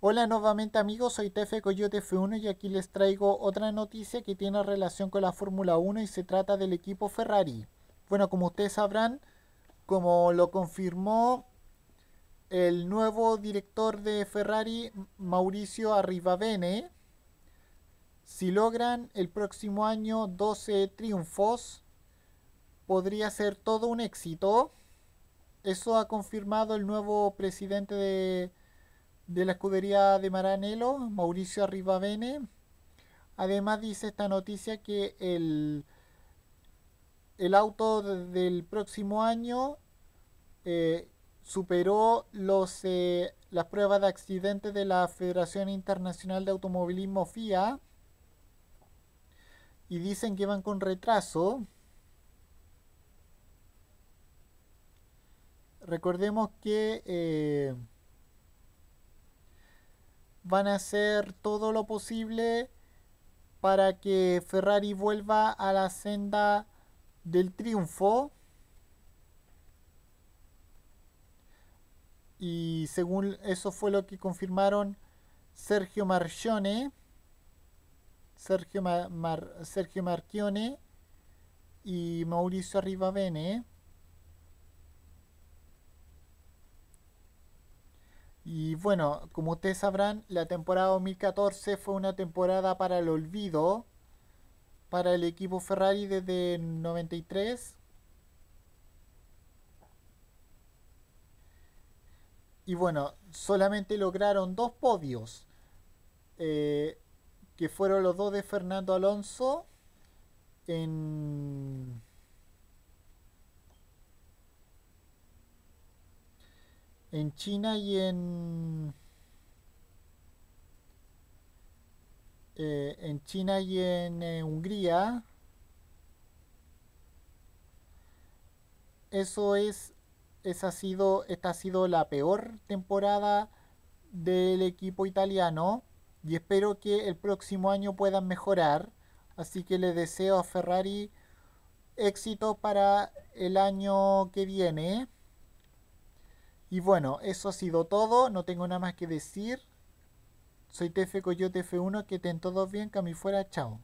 Hola nuevamente amigos, soy Tefe Coyote F1 y aquí les traigo otra noticia que tiene relación con la Fórmula 1 y se trata del equipo Ferrari. Bueno, como ustedes sabrán, como lo confirmó el nuevo director de Ferrari, Mauricio Arribavene, si logran el próximo año 12 triunfos, podría ser todo un éxito. Eso ha confirmado el nuevo presidente de de la escudería de maranelo Mauricio Arribavene. Además dice esta noticia que el, el auto del próximo año eh, superó los, eh, las pruebas de accidentes de la Federación Internacional de Automovilismo FIA y dicen que van con retraso. Recordemos que... Eh, van a hacer todo lo posible para que Ferrari vuelva a la senda del triunfo. Y según eso fue lo que confirmaron Sergio Marchione, Sergio, Sergio Marchione y Mauricio Arribavene. Y bueno, como ustedes sabrán, la temporada 2014 fue una temporada para el olvido para el equipo Ferrari desde 93. Y bueno, solamente lograron dos podios, eh, que fueron los dos de Fernando Alonso en en China y en eh, en China y en eh, Hungría eso es esa ha sido esta ha sido la peor temporada del equipo italiano y espero que el próximo año puedan mejorar así que le deseo a Ferrari éxito para el año que viene y bueno, eso ha sido todo, no tengo nada más que decir. Soy TF Coyote F1, que estén todos bien, que a fuera, chao.